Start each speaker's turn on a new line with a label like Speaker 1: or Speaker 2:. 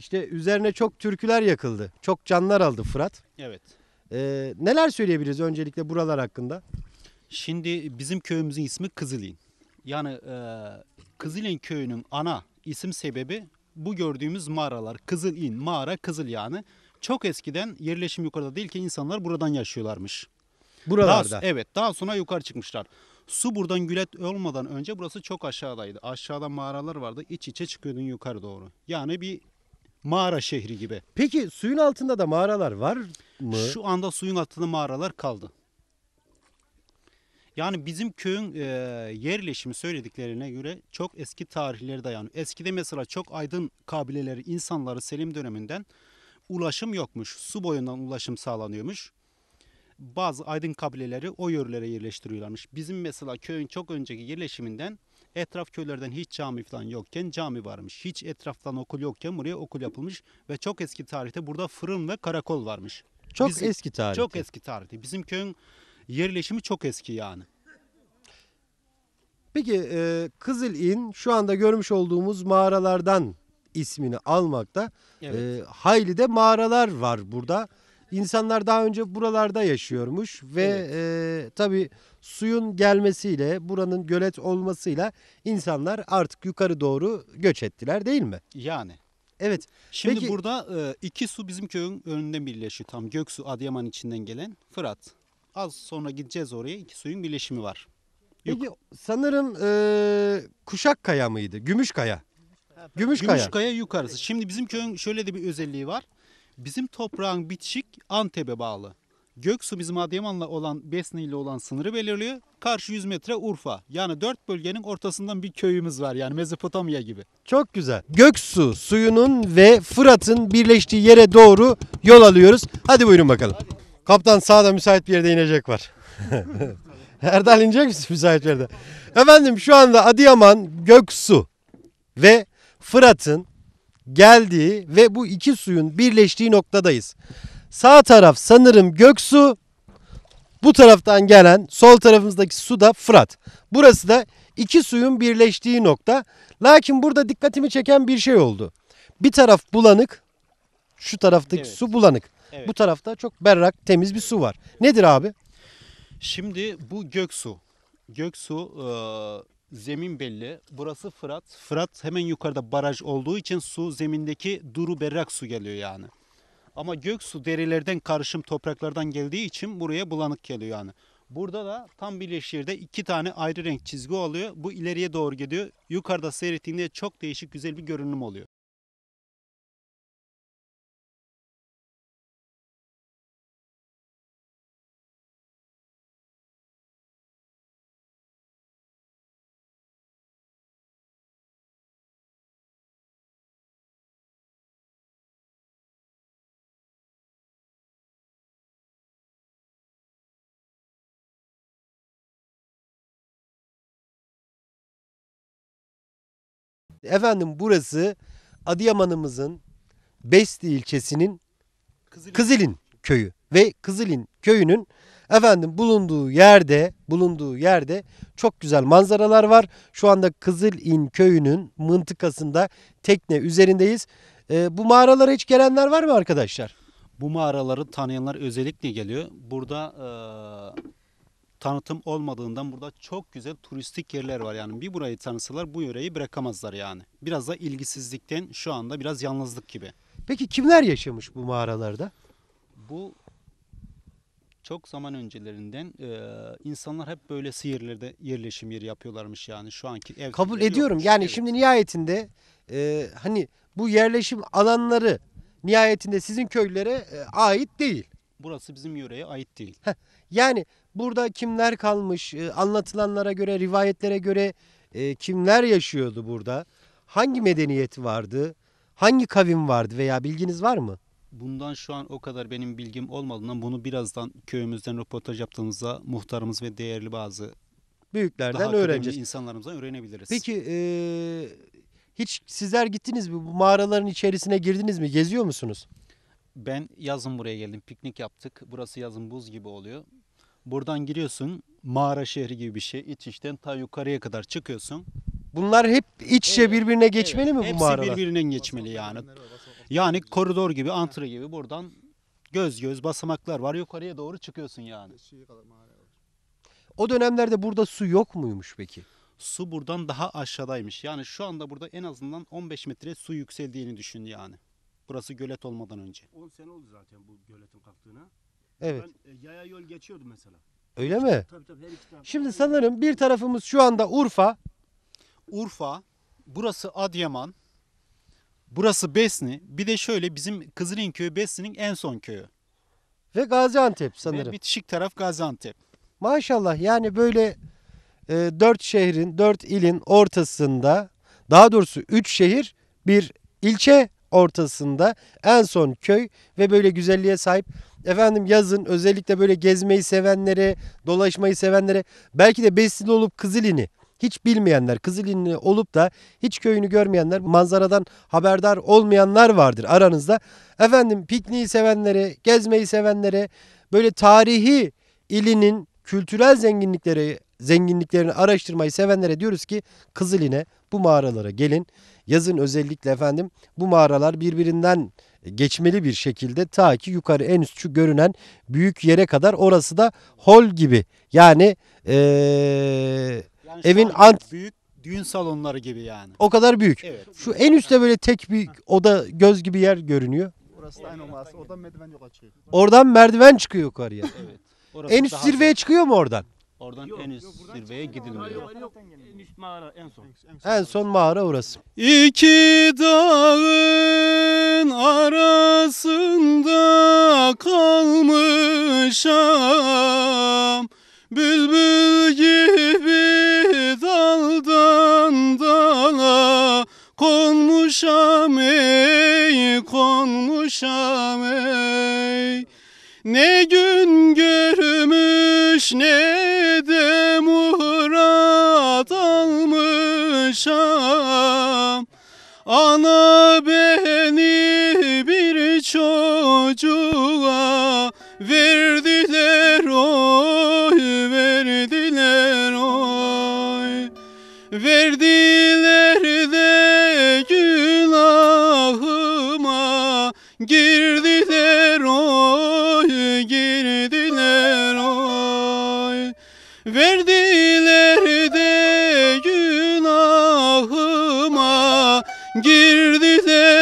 Speaker 1: İşte üzerine çok türküler yakıldı. Çok canlar aldı Fırat. Evet. Ee, neler söyleyebiliriz öncelikle buralar hakkında? Şimdi bizim köyümüzün ismi Kızılin.
Speaker 2: Yani e, Kızılin köyünün ana isim sebebi bu gördüğümüz mağaralar. Kızılin, mağara, Kızıl yani. Çok eskiden yerleşim yukarıda değil ki insanlar buradan yaşıyorlarmış. Buralarda. Daha, evet daha sonra yukarı çıkmışlar. Su buradan gület olmadan önce burası çok aşağıdaydı. Aşağıda mağaralar vardı. İç içe çıkıyordun yukarı doğru. Yani bir mağara şehri gibi.
Speaker 1: Peki suyun altında da mağaralar var mı? Şu anda suyun
Speaker 2: altında mağaralar kaldı. Yani bizim köyün e, yerleşimi söylediklerine göre çok eski tarihleri dayanıyor. Eskide mesela çok aydın kabileleri, insanları Selim döneminden ulaşım yokmuş. Su boyundan ulaşım sağlanıyormuş. Bazı aydın kabileleri o yörelere yerleştiriyorlarmış. Bizim mesela köyün çok önceki yerleşiminden Etraf köylerden hiç cami falan yokken cami varmış. Hiç etraftan okul yokken buraya okul yapılmış ve çok eski tarihte burada fırın ve karakol varmış. Çok Bizim, eski tarihte. Çok eski tarihte. Bizim köyün yerleşimi çok eski yani.
Speaker 1: Peki e, İn şu anda görmüş olduğumuz mağaralardan ismini almakta. E, evet. E, hayli de mağaralar var burada. İnsanlar daha önce buralarda yaşıyormuş ve e, tabii suyun gelmesiyle buranın gölet olmasıyla insanlar artık yukarı doğru göç ettiler değil mi? Yani. Evet. Şimdi Peki-
Speaker 2: burada e, iki su bizim köyün önünde birleşiyor. Tam Göksu Adıyaman içinden gelen Fırat. Az sonra gideceğiz oraya. iki suyun birleşimi var.
Speaker 1: Yok. sanırım e, Kaya mıydı? Gümüş Kaya. Gümüş Kaya yukarısı. Şimdi bizim köyün
Speaker 2: şöyle de bir özelliği var. Bizim toprağın bitişik Antep'e bağlı. Göksu bizim Adıyaman'la olan Besne ile olan sınırı belirliyor. Karşı 100 metre Urfa. Yani dört bölgenin ortasından bir köyümüz var yani Mezopotamya gibi.
Speaker 1: Çok güzel. Göksu suyunun ve Fırat'ın birleştiği yere doğru yol alıyoruz. Hadi buyurun bakalım. Hadi. Kaptan sağda müsait bir yerde inecek var. Erdal inecek misin müsait bir yerde? Efendim şu anda Adıyaman, Göksu ve Fırat'ın geldiği ve bu iki suyun birleştiği noktadayız. Sağ taraf sanırım Göksu, bu taraftan gelen sol tarafımızdaki su da Fırat. Burası da iki suyun birleştiği nokta. Lakin burada dikkatimi çeken bir şey oldu. Bir taraf bulanık, şu taraftaki evet. su bulanık. Evet. Bu tarafta çok berrak, temiz bir su var. Nedir abi?
Speaker 2: Şimdi bu Göksu. Göksu e zemin belli. Burası Fırat. Fırat hemen yukarıda baraj olduğu için su zemindeki duru berrak su geliyor yani. Ama göksu derilerden karışım topraklardan geldiği için buraya bulanık geliyor yani. Burada da tam birleşirde iki tane ayrı renk çizgi oluyor. Bu
Speaker 1: ileriye doğru gidiyor. Yukarıda seyrettiğinde çok değişik güzel bir görünüm oluyor. Efendim burası Adıyaman'ımızın Besti ilçesinin Kızılin. Kızılin köyü ve Kızılin köyünün efendim bulunduğu yerde bulunduğu yerde çok güzel manzaralar var. Şu anda Kızılin köyünün mıntıkasında tekne üzerindeyiz. Ee, bu mağaralara hiç gelenler var mı arkadaşlar?
Speaker 2: Bu mağaraları tanıyanlar özellikle geliyor. Burada e, tanıtım olmadığından burada çok güzel turistik yerler var. Yani bir burayı tanısalar bu yöreyi bırakamazlar yani. Biraz da ilgisizlikten şu anda biraz yalnızlık gibi.
Speaker 1: Peki kimler yaşamış bu mağaralarda?
Speaker 2: Bu çok zaman öncelerinden e, insanlar hep böyle sihirlerde yerleşim yeri yapıyorlarmış yani şu
Speaker 1: anki ev. Kabul ediyorum yokmuş. yani evet. şimdi nihayetinde e, hani bu yerleşim alanları nihayetinde sizin köylere e, ait değil.
Speaker 2: Burası bizim yöreye ait değil.
Speaker 1: Heh, yani burada kimler kalmış, ee, anlatılanlara göre, rivayetlere göre e, kimler yaşıyordu burada? Hangi medeniyet vardı? Hangi kavim vardı veya bilginiz var mı?
Speaker 2: Bundan şu an o kadar benim bilgim olmadığından bunu birazdan köyümüzden röportaj yaptığımızda muhtarımız ve değerli bazı büyüklerden öğreneceğiz. insanlarımızdan öğrenebiliriz. Peki
Speaker 1: e, hiç sizler gittiniz mi? Bu mağaraların içerisine girdiniz mi? Geziyor musunuz?
Speaker 2: Ben yazın buraya geldim. Piknik yaptık. Burası yazın buz gibi oluyor. Buradan giriyorsun. Mağara şehri gibi bir şey. İç içten ta yukarıya kadar çıkıyorsun.
Speaker 1: Bunlar hep iç içe Evet, birbirine geçmeli Evet, mi bu mağaralar? Hepsi
Speaker 2: birbirinin geçmeli yani. Yani koridor gibi, antre gibi buradan göz göz basamaklar var. Yukarıya doğru çıkıyorsun yani. O dönemlerde burada su yok muymuş peki? Su buradan daha aşağıdaymış. Yani şu anda burada en azından 15 metre su yükseldiğini düşün yani.
Speaker 1: Burası gölet olmadan önce. 10
Speaker 2: sene oldu zaten bu göletin kalktığına. Evet. Ben e, yaya yol geçiyordum mesela.
Speaker 1: Öyle mi? Tabii tabii her iki taraf. Şimdi sanırım bir tarafımız şu anda Urfa. Urfa, burası Adıyaman, burası Besni. Bir
Speaker 2: de şöyle bizim Kızılin köyü Besni'nin en son köyü. Ve Gaziantep Ve sanırım. bitişik
Speaker 1: taraf Gaziantep. Maşallah yani böyle e, dört şehrin, dört ilin ortasında daha doğrusu üç şehir bir ilçe ortasında en son köy ve böyle güzelliğe sahip. Efendim yazın özellikle böyle gezmeyi sevenlere, dolaşmayı sevenlere belki de Besli olup Kızılini hiç bilmeyenler, Kızılinli olup da hiç köyünü görmeyenler, manzaradan haberdar olmayanlar vardır aranızda. Efendim pikniği sevenlere, gezmeyi sevenlere, böyle tarihi ilinin kültürel zenginlikleri zenginliklerini araştırmayı sevenlere diyoruz ki Kızıline bu mağaralara gelin. Yazın özellikle efendim bu mağaralar birbirinden geçmeli bir şekilde ta ki yukarı en üst şu görünen büyük yere kadar orası da hol gibi. Yani, ee, yani evin ant büyük düğün salonları gibi yani. O kadar büyük. Evet. Şu en üstte böyle tek bir oda göz gibi yer görünüyor.
Speaker 2: Orası da aynı olmaz. Oradan merdiven yok
Speaker 1: açıyor. Oradan merdiven çıkıyor yukarıya. evet. Orası en üst zirveye zor. çıkıyor mu oradan?
Speaker 2: Oradan yok, en üst yok, zirveye gidilmiyor. Yok, yok. En üst
Speaker 3: mağara en son. En son, en son mağara orası. İki dağın arasında kalmışam. Bülbül gibi daldan dala konmuşam ey konmuşam ey. Ne gün Vişnede muhrat almışam Ana beni bir çocuğa verdiler oy Verdiler oy Verdiler de günahıma girdi girdi de